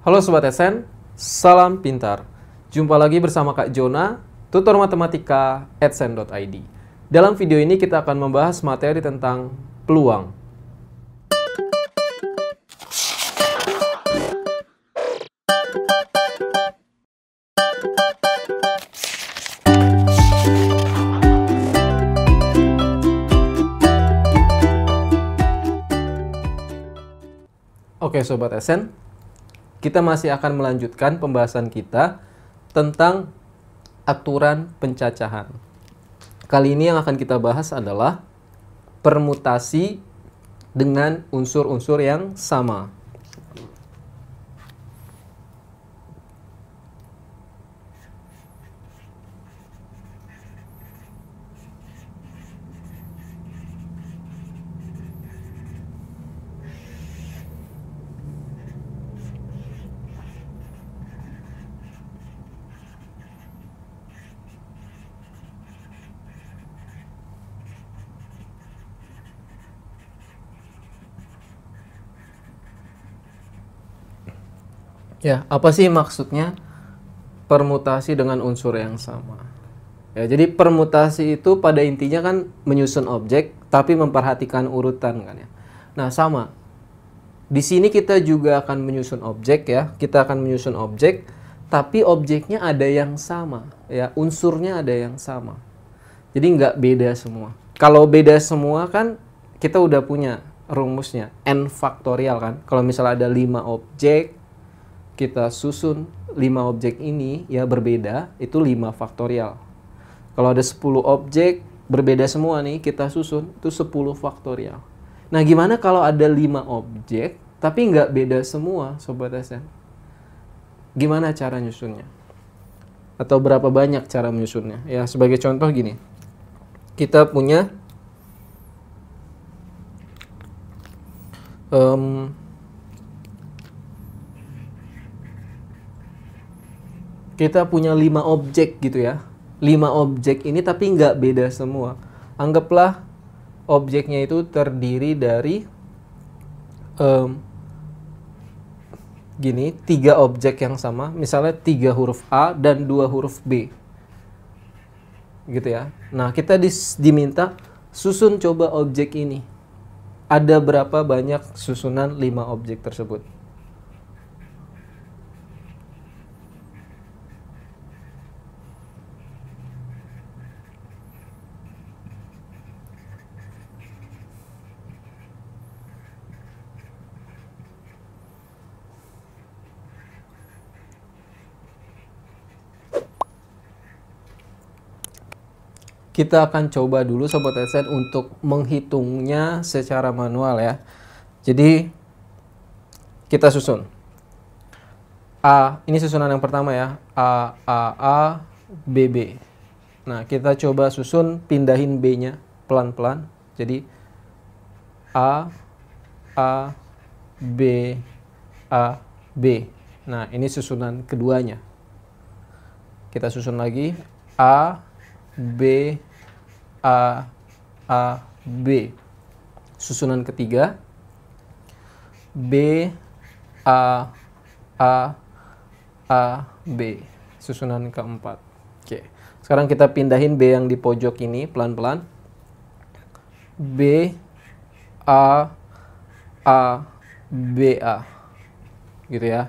Halo Sobat SN, salam pintar. Jumpa lagi bersama Kak Jona, tutor matematika adsen.id. Dalam video ini kita akan membahas materi tentang peluang. Oke Sobat SN, kita masih akan melanjutkan pembahasan kita tentang aturan pencacahan. Kali ini yang akan kita bahas adalah permutasi dengan unsur-unsur yang sama. Ya, apa sih maksudnya permutasi dengan unsur yang sama? Ya, jadi permutasi itu pada intinya kan menyusun objek tapi memperhatikan urutan kan ya. Nah, sama. Di sini kita juga akan menyusun objek ya. Kita akan menyusun objek tapi objeknya ada yang sama ya, unsurnya ada yang sama. Jadi nggak beda semua. Kalau beda semua kan kita udah punya rumusnya n faktorial kan. Kalau misalnya ada 5 objek kita susun lima objek ini ya berbeda itu lima faktorial. Kalau ada 10 objek berbeda semua nih kita susun itu 10 faktorial. Nah, gimana kalau ada lima objek tapi nggak beda semua sobat SN? Gimana cara nyusunnya? Atau berapa banyak cara menyusunnya? Ya, sebagai contoh gini. Kita punya um, kita punya lima objek gitu ya. Lima objek ini tapi nggak beda semua. Anggaplah objeknya itu terdiri dari um, gini tiga objek yang sama, misalnya tiga huruf A dan dua huruf B, gitu ya. Nah kita dis, diminta susun coba objek ini. Ada berapa banyak susunan lima objek tersebut? kita akan coba dulu sobat headset untuk menghitungnya secara manual ya. Jadi kita susun. A, ini susunan yang pertama ya. A A A B B. Nah, kita coba susun pindahin B-nya pelan-pelan. Jadi A A B A B. Nah, ini susunan keduanya. Kita susun lagi A B A A B susunan ketiga B A A A B susunan keempat oke sekarang kita pindahin B yang di pojok ini pelan-pelan B A A B A gitu ya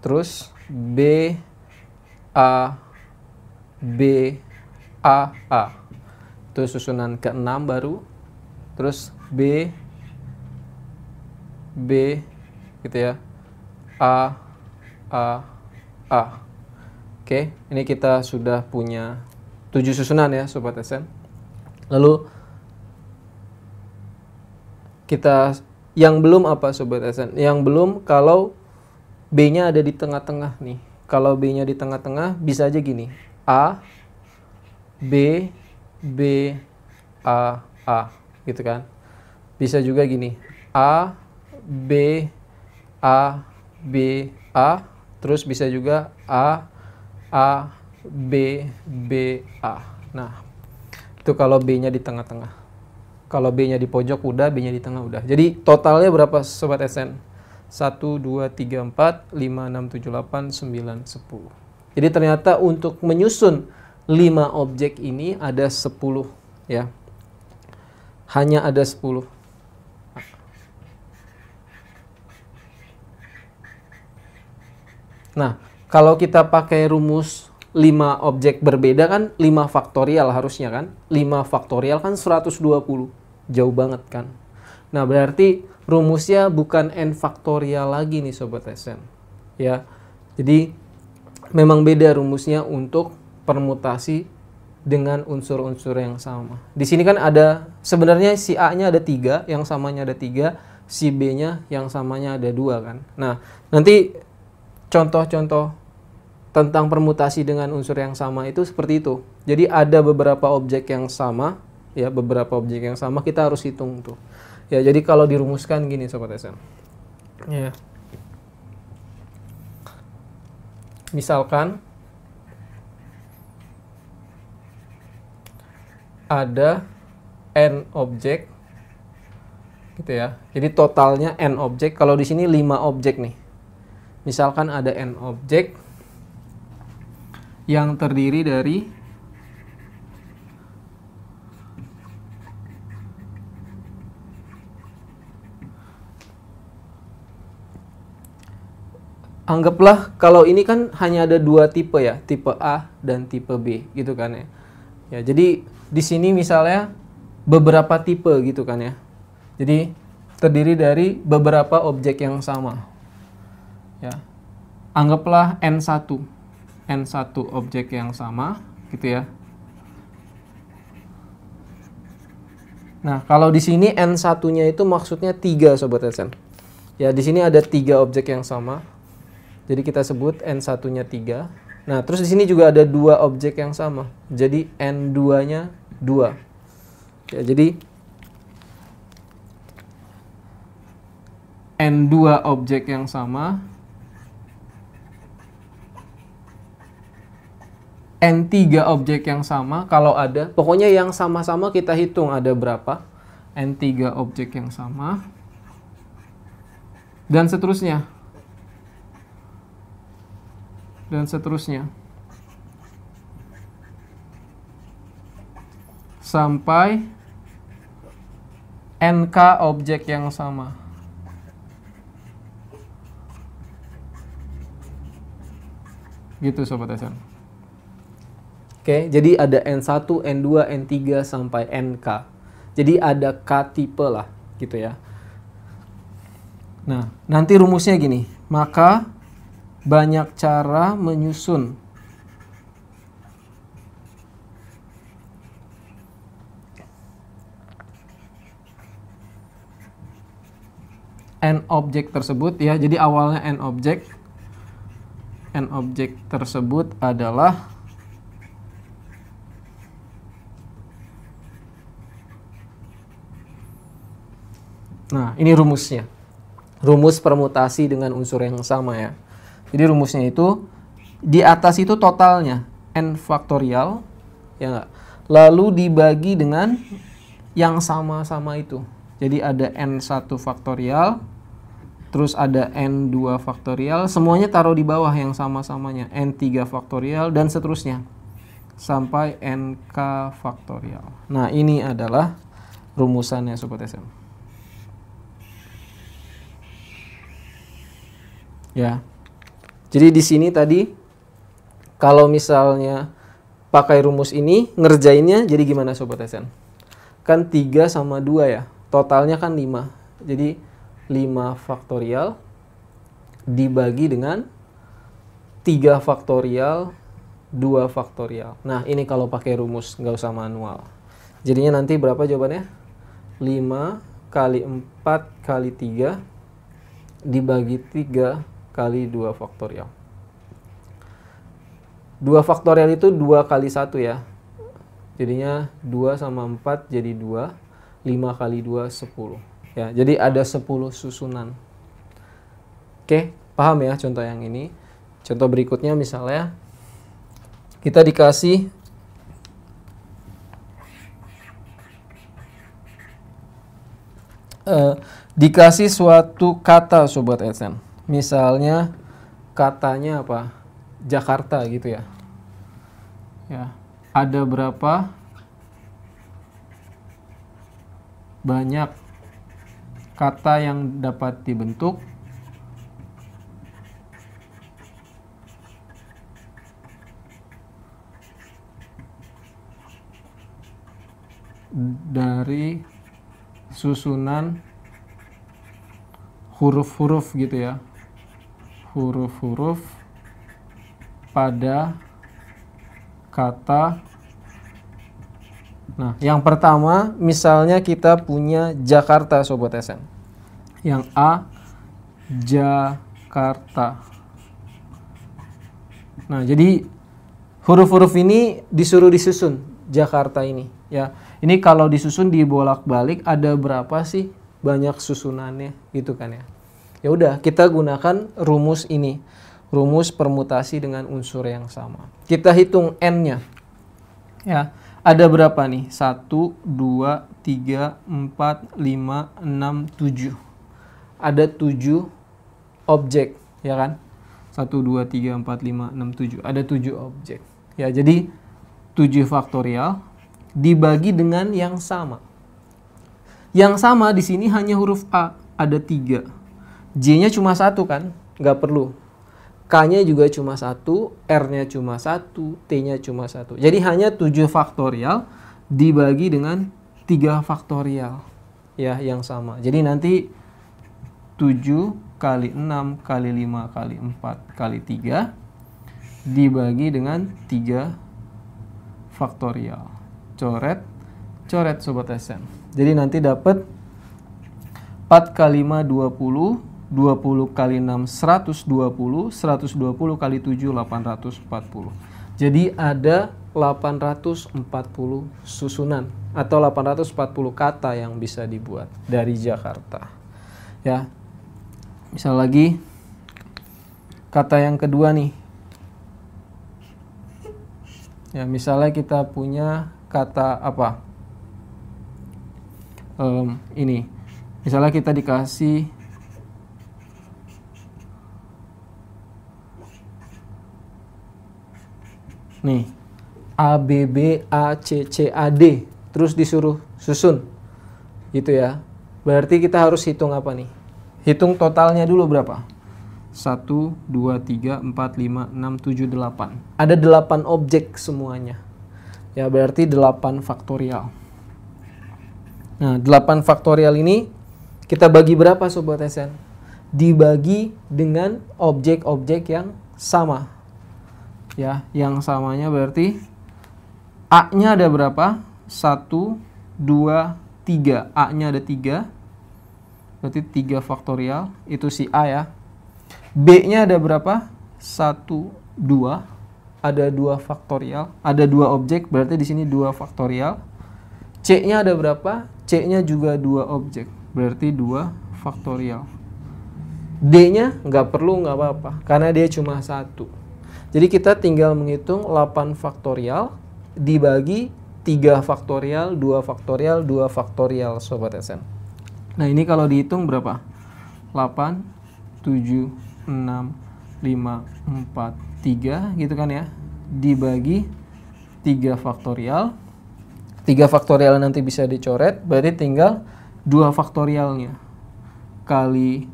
terus B A B A A itu susunan keenam baru terus B B gitu ya A A A oke ini kita sudah punya tujuh susunan ya sobat SN lalu kita yang belum apa sobat SN yang belum kalau B nya ada di tengah-tengah nih kalau B nya di tengah-tengah bisa aja gini A B B A A gitu kan. Bisa juga gini. A B A B A terus bisa juga A A B B A. Nah, itu kalau B-nya di tengah-tengah. Kalau B-nya di pojok udah, B-nya di tengah udah. Jadi totalnya berapa sobat SN? 1 2 3 4 5 6 7 8 9 10. Jadi ternyata untuk menyusun 5 objek ini ada 10 ya. Hanya ada 10. Nah, kalau kita pakai rumus 5 objek berbeda kan 5 faktorial harusnya kan. 5 faktorial kan 120. Jauh banget kan. Nah, berarti rumusnya bukan n faktorial lagi nih sobat SN. Ya. Jadi memang beda rumusnya untuk permutasi dengan unsur-unsur yang sama. Di sini kan ada sebenarnya si A-nya ada tiga, yang samanya ada tiga, si B-nya yang samanya ada dua kan. Nah nanti contoh-contoh tentang permutasi dengan unsur yang sama itu seperti itu. Jadi ada beberapa objek yang sama, ya beberapa objek yang sama kita harus hitung tuh. Ya jadi kalau dirumuskan gini sobat SM. Ya. Misalkan ada n objek gitu ya. Jadi totalnya n objek. Kalau di sini 5 objek nih. Misalkan ada n objek yang terdiri dari Anggaplah kalau ini kan hanya ada dua tipe ya, tipe A dan tipe B gitu kan ya. Ya, jadi di sini misalnya beberapa tipe gitu kan ya. Jadi terdiri dari beberapa objek yang sama. Ya. Anggaplah N1. N1 objek yang sama gitu ya. Nah, kalau di sini N1-nya itu maksudnya 3 sobat Edson. Ya, di sini ada tiga objek yang sama. Jadi kita sebut N1-nya 3. Nah, terus di sini juga ada dua objek yang sama. Jadi N2-nya dua Ya, jadi N2 objek yang sama N3 objek yang sama kalau ada. Pokoknya yang sama-sama kita hitung ada berapa. N3 objek yang sama dan seterusnya dan seterusnya sampai NK objek yang sama. Gitu Sobat SN. Oke, jadi ada N1, N2, N3 sampai NK. Jadi ada K tipe lah gitu ya. Nah, nanti rumusnya gini. Maka banyak cara menyusun n objek tersebut ya. Jadi awalnya n objek n objek tersebut adalah Nah, ini rumusnya. Rumus permutasi dengan unsur yang sama ya. Jadi rumusnya itu di atas itu totalnya n faktorial ya enggak. Lalu dibagi dengan yang sama-sama itu. Jadi ada n1 faktorial terus ada n2 faktorial, semuanya taruh di bawah yang sama-samanya, n3 faktorial dan seterusnya sampai nk faktorial. Nah, ini adalah rumusannya sobat SM. Ya. Jadi di sini tadi kalau misalnya pakai rumus ini ngerjainnya jadi gimana sobat SN? Kan 3 sama 2 ya. Totalnya kan 5. Jadi 5 faktorial dibagi dengan 3 faktorial 2 faktorial. Nah, ini kalau pakai rumus nggak usah manual. Jadinya nanti berapa jawabannya? 5 kali 4 kali 3 dibagi 3 kali 2 faktorial. Ya. 2 faktorial itu 2 kali 1 ya. Jadinya 2 sama 4 jadi 2. 5 kali 2, 10. Ya, jadi ada 10 susunan. Oke, paham ya contoh yang ini. Contoh berikutnya misalnya kita dikasih eh, dikasih suatu kata sobat Edsen misalnya katanya apa Jakarta gitu ya ya ada berapa banyak kata yang dapat dibentuk dari susunan huruf-huruf gitu ya huruf-huruf pada kata Nah, yang pertama misalnya kita punya Jakarta sobat SN. Yang A Jakarta. Nah, jadi huruf-huruf ini disuruh disusun Jakarta ini ya. Ini kalau disusun di bolak balik ada berapa sih banyak susunannya gitu kan ya ya udah kita gunakan rumus ini rumus permutasi dengan unsur yang sama kita hitung n-nya ya ada berapa nih satu dua tiga empat lima enam tujuh ada tujuh objek ya kan satu dua tiga empat lima enam tujuh ada tujuh objek ya jadi tujuh faktorial dibagi dengan yang sama yang sama di sini hanya huruf a ada tiga J-nya cuma satu kan, nggak perlu. K-nya juga cuma satu, R-nya cuma satu, T-nya cuma satu. Jadi hanya 7 faktorial dibagi dengan 3 faktorial ya yang sama. Jadi nanti 7 kali 6 kali 5 kali 4 kali 3 dibagi dengan 3 faktorial. Coret, coret sobat SM. Jadi nanti dapat 4 kali 5 20 20 kali 6 120, 120 kali 7 840. Jadi ada 840 susunan atau 840 kata yang bisa dibuat dari Jakarta. Ya. Misal lagi kata yang kedua nih. Ya, misalnya kita punya kata apa? Um, ini. Misalnya kita dikasih Nih. A B B A C C A D terus disuruh susun. Gitu ya. Berarti kita harus hitung apa nih? Hitung totalnya dulu berapa? 1 2 3 4 5 6 7 8. Ada 8 objek semuanya. Ya, berarti 8 faktorial. Nah, 8 faktorial ini kita bagi berapa sobat SN? Dibagi dengan objek-objek yang sama ya yang samanya berarti a nya ada berapa Satu, dua, tiga. a nya ada tiga, berarti tiga faktorial itu si a ya b nya ada berapa Satu, dua. ada dua faktorial ada dua objek berarti di sini dua faktorial c nya ada berapa c nya juga dua objek berarti dua faktorial d nya nggak perlu nggak apa-apa karena dia cuma satu jadi kita tinggal menghitung 8 faktorial dibagi 3 faktorial, 2 faktorial, 2 faktorial Sobat SN. Nah ini kalau dihitung berapa? 8, 7, 6, 5, 4, 3 gitu kan ya. Dibagi 3 faktorial. 3 faktorial nanti bisa dicoret, berarti tinggal 2 faktorialnya. Kali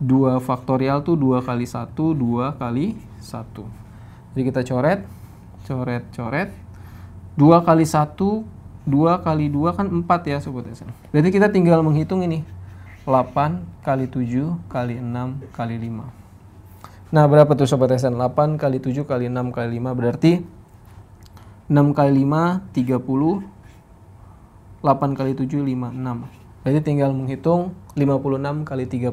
2 faktorial tuh 2 kali 1, 2 kali 1. Jadi kita coret, coret, coret. 2 kali 1, 2 kali 2 kan 4 ya Sobat SN. Berarti kita tinggal menghitung ini. 8 kali 7 kali 6 kali 5. Nah berapa tuh Sobat SN? 8 kali 7 kali 6 kali 5 berarti 6 kali 5 30 8 kali 7 56. Berarti tinggal menghitung 56 kali 30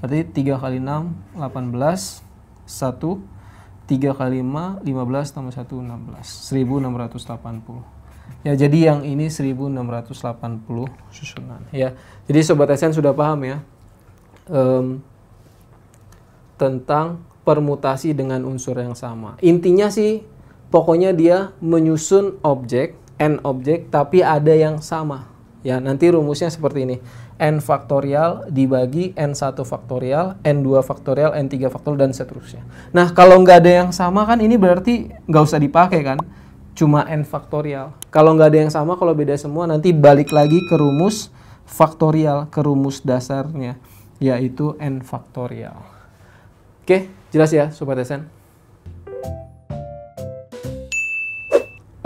Berarti 3 kali 6, 18, 1, 3 kali 5, 15 tambah 1, 16. 1680. Ya, jadi yang ini 1680 susunan. Ya, jadi Sobat SN sudah paham ya. Um, tentang permutasi dengan unsur yang sama. Intinya sih, pokoknya dia menyusun objek, n objek, tapi ada yang sama. Ya, nanti rumusnya seperti ini. N faktorial dibagi N1 faktorial, N2 faktorial, N3 faktorial, dan seterusnya. Nah, kalau nggak ada yang sama kan ini berarti nggak usah dipakai kan? Cuma N faktorial. Kalau nggak ada yang sama, kalau beda semua nanti balik lagi ke rumus faktorial, ke rumus dasarnya, yaitu N faktorial. Oke, jelas ya Sobat Esen?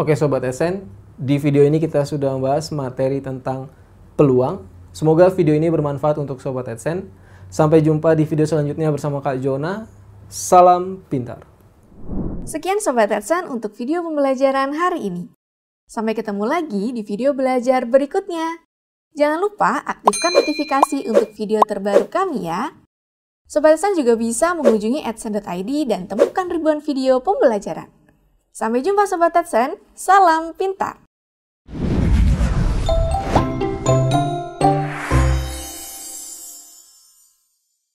Oke Sobat Esen, di video ini kita sudah membahas materi tentang peluang. Semoga video ini bermanfaat untuk Sobat AdSense. Sampai jumpa di video selanjutnya bersama Kak Jona. Salam pintar. Sekian Sobat AdSense untuk video pembelajaran hari ini. Sampai ketemu lagi di video belajar berikutnya. Jangan lupa aktifkan notifikasi untuk video terbaru kami ya. Sobat AdSense juga bisa mengunjungi adsense.id dan temukan ribuan video pembelajaran. Sampai jumpa Sobat AdSense, salam pintar!